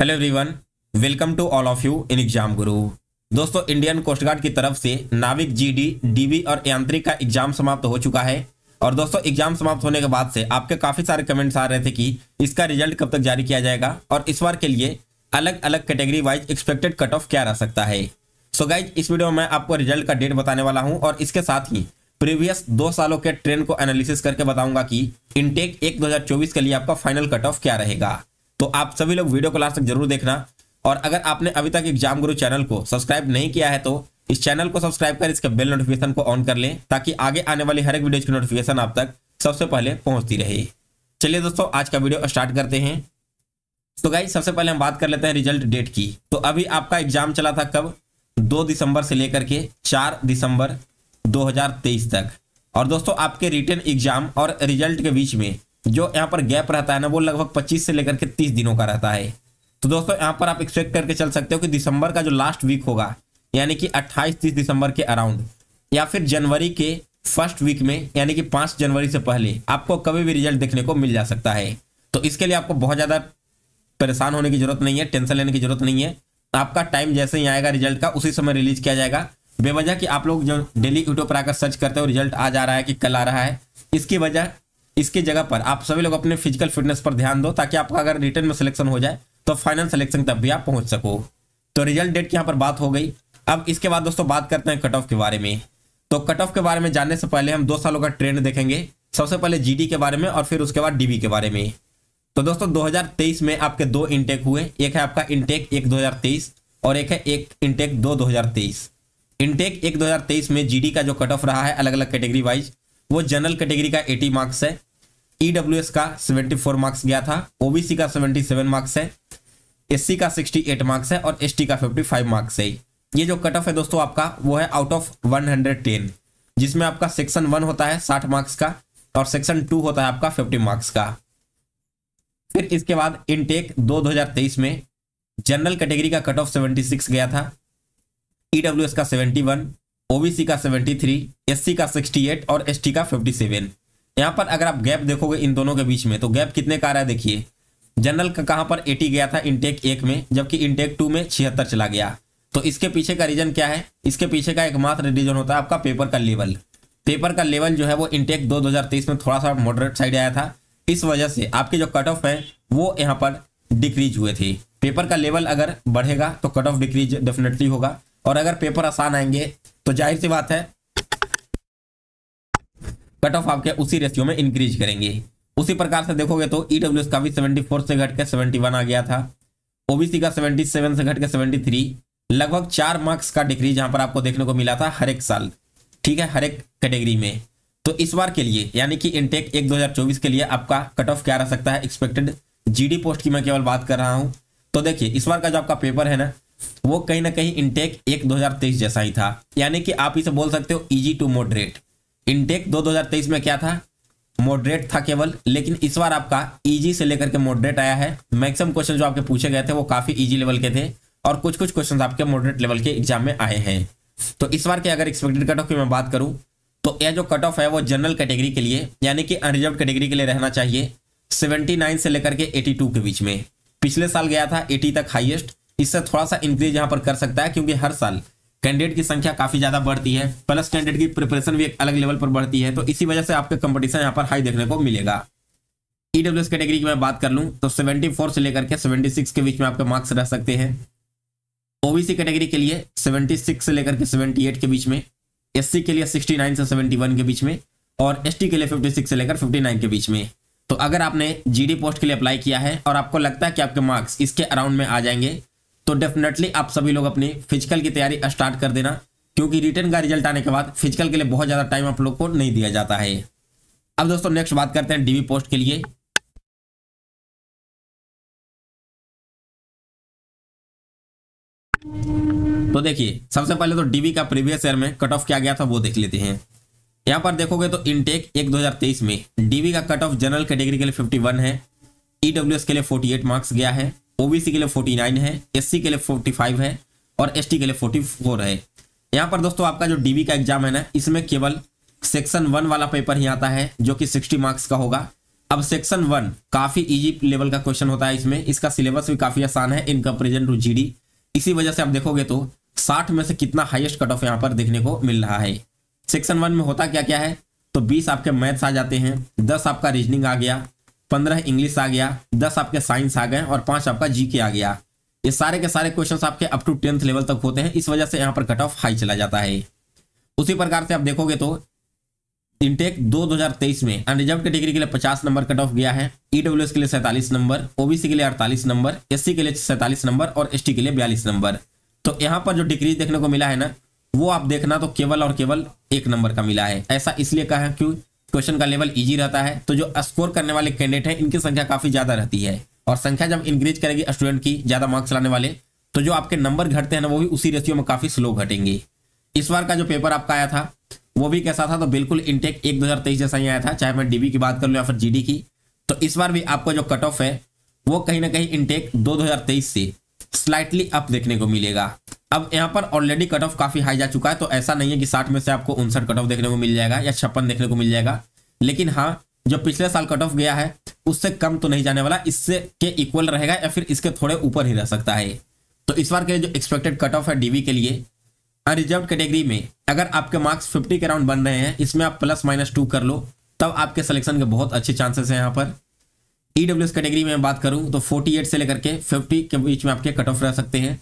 hello everyone welcome to all of you in exam guru दोस्तों Indian coast guard की तरफ से नाविक जीडी डीवी और यांत्रिक का एग्जाम समाप्त हो चुका है और दोस्तों एग्जाम समाप्त होने के बाद से आपके काफी सारे कमेंट्स आ रहे थे कि इसका रिजल्ट कब तक जारी किया जाएगा और इस बार के लिए अलग अलग category wise expected cut off क्या रह सकता है सो so गाइज इस वीडियो में आपको रिजल्ट का डेट बताने वाला हूँ और इसके साथ ही प्रीवियस दो सालों के ट्रेंड को एनालिसिस करके बताऊंगा कि इनटेक एक 2024 के लिए आपका फाइनल कट ऑफ क्या रहेगा तो आप सभी लोग वीडियो को लास्ट तक जरूर देखना और अगर आपने अभी तक एग्जाम गुरु चैनल को सब्सक्राइब नहीं किया है तो इस चैनल को सब्सक्राइब कर इसके बेल नोटिफिकेशन को ऑन कर लें ताकि आगे आने वाली हर एक वीडियो की नोटिफिकेशन आप तक सबसे पहले पहुंचती रहे चलिए दोस्तों आज का वीडियो स्टार्ट करते हैं तो गाई सबसे पहले हम बात कर लेते हैं रिजल्ट डेट की तो अभी आपका एग्जाम चला था कब दो दिसंबर से लेकर के चार दिसंबर दो तक और दोस्तों आपके रिटर्न एग्जाम और रिजल्ट के बीच में जो यहाँ पर गैप रहता है ना वो लगभग पच्चीस से लेकर के तीस दिनों का रहता है तो दोस्तों यहाँ पर आप एक्सपेक्ट करके चल सकते हो कि दिसंबर का जो लास्ट वीक होगा यानी कि अट्ठाईस तीस दिसंबर के अराउंड या फिर जनवरी के फर्स्ट वीक में यानी कि पांच जनवरी से पहले आपको कभी भी रिजल्ट देखने को मिल जा सकता है तो इसके लिए आपको बहुत ज़्यादा परेशान होने की जरूरत नहीं है टेंशन लेने की जरूरत नहीं है आपका टाइम जैसे ही आएगा रिजल्ट का उसी समय रिलीज किया जाएगा बेवजह कि आप लोग जो डेली यूट्यूब पर आकर सर्च करते हो रिजल्ट आ जा रहा है कि कल आ रहा है इसकी वजह इसके जगह पर आप सभी लोग अपने फिजिकल फिटनेस पर ध्यान दो ताकि आपका अगर रिटर्न में सिलेक्शन हो जाए तो फाइनल सिलेक्शन तक भी आप पहुंच सको तो रिजल्ट डेट की यहाँ पर बात हो गई अब इसके बाद दोस्तों बात करते हैं कट ऑफ के बारे में तो कट ऑफ के बारे में जानने से पहले हम दो सालों का ट्रेंड देखेंगे सबसे पहले जीडी के बारे में और फिर उसके बाद डीबी के बारे में तो दोस्तों 2023 में आपके दो इनटेक हुए एक है आपका इनटेक एक 2023 और एक है एक इनटेक दो 2023 इनटेक एक 2023 में जीडी का जो कट ऑफ रहा है अलग अलग कैटेगरी वाइज वो जनरल कैटेगरी का 80 मार्क्स है ईडब्ल्यू e का 74 मार्क्स गया था ओबीसी का 77 मार्क्स है एससी का 68 मार्क्स है और एसटी का 55 मार्क्स है ये जो कट ऑफ है दोस्तों आपका वो है आउट ऑफ 110 जिसमें आपका सेक्शन वन होता है 60 मार्क्स का और सेक्शन टू होता है आपका 50 मार्क्स का फिर इसके बाद इनटेक दो 2023 में जनरल कैटेगरी का कट ऑफ 76 गया था ईडब्ल्यूएस e का 71 ओबीसी का 73, एससी का 68 और एसटी का 57 सेवन यहाँ पर अगर आप गैप देखोगे इन दोनों के बीच में तो गैप कितने का आ रहा है देखिए जनरल का कहाँ पर 80 गया था इनटेक एक में जबकि इनटेक टू में छिहत्तर चला गया तो इसके पीछे का रीजन क्या है इसके पीछे का एकमात्र रीजन होता है आपका पेपर का लेवल पेपर का लेवल जो है वो इनटेक दो 2023 में थोड़ा सा मॉडरेट साइड आया था इस वजह से आपके जो कट ऑफ है वो यहाँ पर डिक्रीज हुए थे पेपर का लेवल अगर बढ़ेगा तो कट ऑफ डिक्रीज डेफिनेटली होगा और अगर पेपर आसान आएंगे तो जाहिर सी बात है कट ऑफ आपके उसी रेशियो में इंक्रीज करेंगे उसी प्रकार से देखोगे तो ईडब्ल्यू का भी 74 से घटकर 71 आ गया था ओबीसी का 77 से घटकर 73 लगभग चार मार्क्स का डिक्रीज जहां पर आपको देखने को मिला था हर एक साल ठीक है हर एक कैटेगरी में तो इस बार के लिए यानी कि इनटेक एक 2024 के लिए आपका कट ऑफ क्या रह सकता है एक्सपेक्टेड जीडी पोस्ट की मैं केवल बात कर रहा हूं तो देखिए इस बार का जो आपका पेपर है ना वो कहीं ना कहीं इंटेक एक दो जैसा ही था यानी कि आप इसे बोल सकते हो इजी टू मॉडरेट इंटेक दो 2023 में क्या था मॉडरेट था केवल लेकिन इस बार आपका इजी से लेकर के मॉडरेट आया है मैक्सिमम क्वेश्चन जो आपके पूछे गए थे वो काफी इजी लेवल के थे और कुछ कुछ क्वेश्चन आपके मॉडरेट लेवल के एग्जाम में आए हैं तो इस बार के अगर एक्सपेक्टेड कट ऑफ की मैं बात करूँ तो यह जो कट ऑफ है वो जनरल कैटेगरी के लिए यानी कि अनरिजर्व कैटेगरी के लिए रहना चाहिए 79 से लेकर के 82 के बीच में पिछले साल गया था 80 तक हाईएस्ट इससे थोड़ा सा इंक्रीज यहाँ पर कर सकता है क्योंकि हर साल कैंडिडेट की संख्या काफी ज्यादा बढ़ती है प्लस कैंडिडेट की प्रिपरेशन भी एक अलग लेवल पर बढ़ती है तो इसी वजह से आपके कंपटीशन यहाँ पर हाई देखने को मिलेगा ईडब्ल्यूएस कैटेगरी की मैं बात कर लूँ तो 74 से लेकर के 76 के बीच में आपके मार्क्स रह सकते हैं ओबीसी कैटेगरी के लिए 76 से लेकर के 78 के बीच में सी के लिए 69 से 71 के बीच में और टी के लिए 56 से लेकर 59 के बीच में तो अगर आपने डी पोस्ट के लिए अप्लाई किया है और आपको लगता है कि आपके मार्क्स इसके अराउंड में आ जाएंगे तो डेफिनेटली आप सभी लोग अपनी फिजिकल की तैयारी स्टार्ट कर देना क्योंकि रिटर्न का रिजल्ट आने के बाद फिजिकल के लिए बहुत ज़्यादा टाइम आप लोग को नहीं दिया जाता है अब दोस्तों नेक्स्ट बात करते हैं डीवी पोस्ट के लिए तो देखिए सबसे पहले तो डीवी का प्रीवियस ईयर में कट ऑफ क्या गया था वो देख लेते हैं यहां पर देखोगे तो इनटेक एक 2023 में डीवी का कट ऑफ जनरल कैटेगरी के, के लिए 51 है ईडब्ल्यूएस e के लिए 48 मार्क्स गया है ओबीसी के लिए 49 है एससी के लिए 45 है और एसटी के लिए 44 है यहाँ पर दोस्तों आपका जो डीबी का एग्जाम है ना इसमें केवल सेक्शन वन वाला पेपर ही आता है जो कि 60 मार्क्स का होगा अब सेक्शन वन काफी इजी लेवल का क्वेश्चन होता है इसमें इसका सिलेबस भी काफी आसान है इन कंपेरिजन टू जी इसी वजह से आप देखोगे तो साठ में से कितना हाइएस्ट कट ऑफ यहाँ पर देखने को मिल रहा है सेक्शन वन में होता क्या क्या है तो बीस आपके मैथ्स आ जाते हैं दस आपका रीजनिंग आ गया पंद्रह इंग्लिश आ गया दस आपके साइंस आ गए और पांच आपका जीके आ गया ये सारे के सारे क्वेश्चन आपके अप टू टेंथ लेवल तक होते हैं इस वजह से यहाँ पर कट ऑफ हाई चला जाता है उसी प्रकार से आप देखोगे तो इनटेक दो हजार तेईस में अनरिजर्व की डिग्री के लिए 50 नंबर कट ऑफ गया है ईडब्ल्यूएस e के लिए 47 नंबर ओबीसी के लिए 48 नंबर एससी के लिए 47 नंबर और एसटी के लिए 42 नंबर तो यहाँ पर जो डिग्री देखने को मिला है ना वो आप देखना तो केवल और केवल एक नंबर का मिला है ऐसा इसलिए कहा क्यों क्वेश्चन का लेवल इजी रहता है तो जो स्कोर करने वाले कैंडिडेट हैं इनकी संख्या काफी ज्यादा रहती है और संख्या जब इंक्रीज करेगी स्टूडेंट की ज्यादा मार्क्स लाने वाले तो जो आपके नंबर घटते हैं ना वो भी उसी रेशियो में काफी स्लो घटेंगे इस बार का जो पेपर आपका आया था वो भी कैसा था तो बिल्कुल इनटेक एक दो जैसा ही आया था चाहे मैं डीबी की बात कर लूँ या फिर जी की तो इस बार भी आपका जो कट ऑफ है वो कहीं ना कहीं इनटेक दो से स्लाइटली अप देखने को मिलेगा अब यहाँ पर ऑलरेडी कट ऑफ काफ़ी हाई जा चुका है तो ऐसा नहीं है कि साठ में से आपको उनसठ कट ऑफ देखने को मिल जाएगा या छप्पन देखने को मिल जाएगा लेकिन हाँ जो पिछले साल कट ऑफ गया है उससे कम तो नहीं जाने वाला इससे के इक्वल रहेगा या फिर इसके थोड़े ऊपर ही रह सकता है तो इस बार के जो एक्सपेक्टेड कट ऑफ है डीवी के लिए अनरिजर्व कैटेगरी में अगर आपके मार्क्स फिफ्टी के राउंड बन रहे हैं इसमें आप प्लस माइनस टू कर लो तब आपके सिलेक्शन के बहुत अच्छे चांसेस हैं यहाँ पर ईडब्ल्यू e कैटेगरी में बात करूँ तो फोर्टी से लेकर के फिफ्टी के बीच में आपके कट ऑफ रह सकते हैं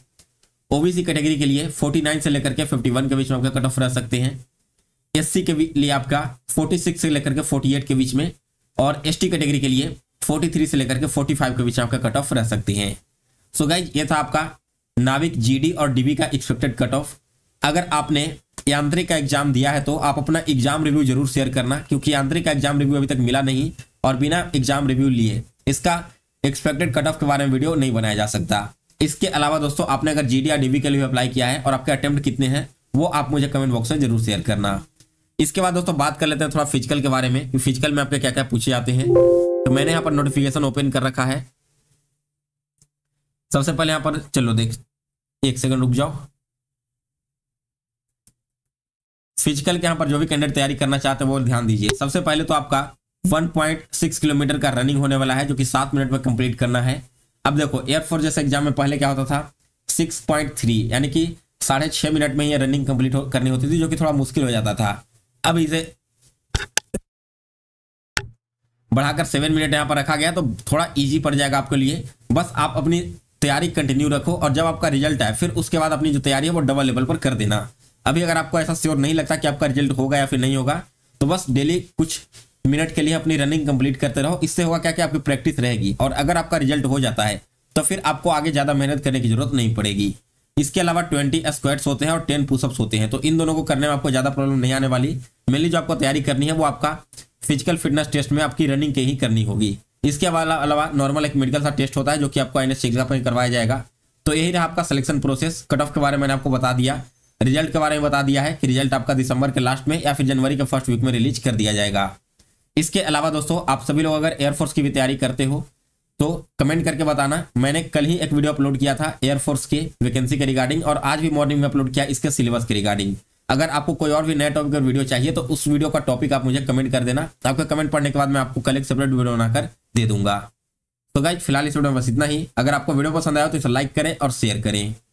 ओबीसी कैटेगरी के लिए 49 से लेकर के 51 के बीच में आपका कट ऑफ रह सकते हैं एससी के लिए आपका 46 से लेकर के 48 के बीच में और एसटी कैटेगरी के लिए 43 से लेकर के 45 के बीच में आपका कट ऑफ रह सकते हैं सो गाइज ये था आपका नाविक जीडी और डीबी का एक्सपेक्टेड कट ऑफ अगर आपने यांत्रिक का एग्जाम दिया है तो आप अपना एग्जाम रिव्यू जरूर शेयर करना क्योंकि यांत्रिक का एग्जाम रिव्यू अभी तक मिला नहीं और बिना एग्जाम रिव्यू लिए इसका एक्सपेक्टेड कट ऑफ के बारे में वीडियो नहीं बनाया जा सकता इसके अलावा दोस्तों आपने अगर जी डी के लिए अप्लाई किया है और आपके अटेम्प्ट कितने हैं वो आप मुझे कमेंट बॉक्स में जरूर शेयर करना इसके बाद दोस्तों बात कर लेते हैं थोड़ा फिजिकल के बारे में फिजिकल में आपके क्या क्या पूछे जाते हैं तो मैंने यहाँ पर नोटिफिकेशन ओपन कर रखा है सबसे पहले यहाँ पर चलो देख एक सेकंड रुक जाओ फिजिकल के यहाँ पर जो भी कैंडिडेट तैयारी करना चाहते हैं वो ध्यान दीजिए सबसे पहले तो आपका 1.6 किलोमीटर का रनिंग होने वाला है जो कि सात मिनट में कंप्लीट करना है अब देखो एयरफोर्स जैसे एग्जाम में पहले क्या होता था सिक्स पॉइंट थ्री यानी कि साढ़े छः मिनट में ये रनिंग कंप्लीट हो, करनी होती थी जो कि थोड़ा मुश्किल हो जाता था अब इसे बढ़ाकर सेवन मिनट यहाँ पर रखा गया तो थोड़ा ईजी पड़ जाएगा आपके लिए बस आप अपनी तैयारी कंटिन्यू रखो और जब आपका रिजल्ट आए फिर उसके बाद अपनी जो तैयारी है वो डबल लेवल पर कर देना अभी अगर आपको ऐसा श्योर नहीं लगता कि आपका रिजल्ट होगा या फिर नहीं होगा तो बस डेली कुछ मिनट के लिए अपनी रनिंग कंप्लीट करते रहो इससे होगा क्या कि आपकी प्रैक्टिस रहेगी और अगर आपका रिजल्ट हो जाता है तो फिर आपको आगे ज़्यादा मेहनत करने की जरूरत नहीं पड़ेगी इसके अलावा ट्वेंटी स्क्वाट्स होते हैं और टेन पुशअप्स होते हैं तो इन दोनों को करने में आपको ज़्यादा प्रॉब्लम नहीं आने वाली मेनली जो आपको तैयारी करनी है वो आपका फिजिकल फिटनेस टेस्ट में आपकी रनिंग के ही करनी होगी इसके अलावा नॉर्मल एक मेडिकल सा टेस्ट होता है जो कि आपको आई एन में करवाया जाएगा तो यही रहा आपका सिलेक्शन प्रोसेस कट ऑफ के बारे में मैंने आपको बता दिया रिजल्ट के बारे में बता दिया है कि रिजल्ट आपका दिसंबर के लास्ट में या फिर जनवरी के फर्स्ट वीक में रिलीज कर दिया जाएगा इसके अलावा दोस्तों आप सभी लोग अगर एयरफोर्स की भी तैयारी करते हो तो कमेंट करके बताना मैंने कल ही एक वीडियो अपलोड किया था एयरफोर्स के वैकेंसी के रिगार्डिंग और आज भी मॉर्निंग में अपलोड किया इसके सिलेबस के रिगार्डिंग अगर आपको कोई और भी नया टॉपिक और वीडियो चाहिए तो उस वीडियो का टॉपिक आप मुझे कमेंट कर देना तो आपका कमेंट पढ़ने के बाद मैं आपको कल एक सेपरेट वीडियो बनाकर दे दूंगा तो गाइज फिलहाल इस वीडियो में बस इतना ही अगर आपको वीडियो पसंद आया तो इसे लाइक करें और शेयर करें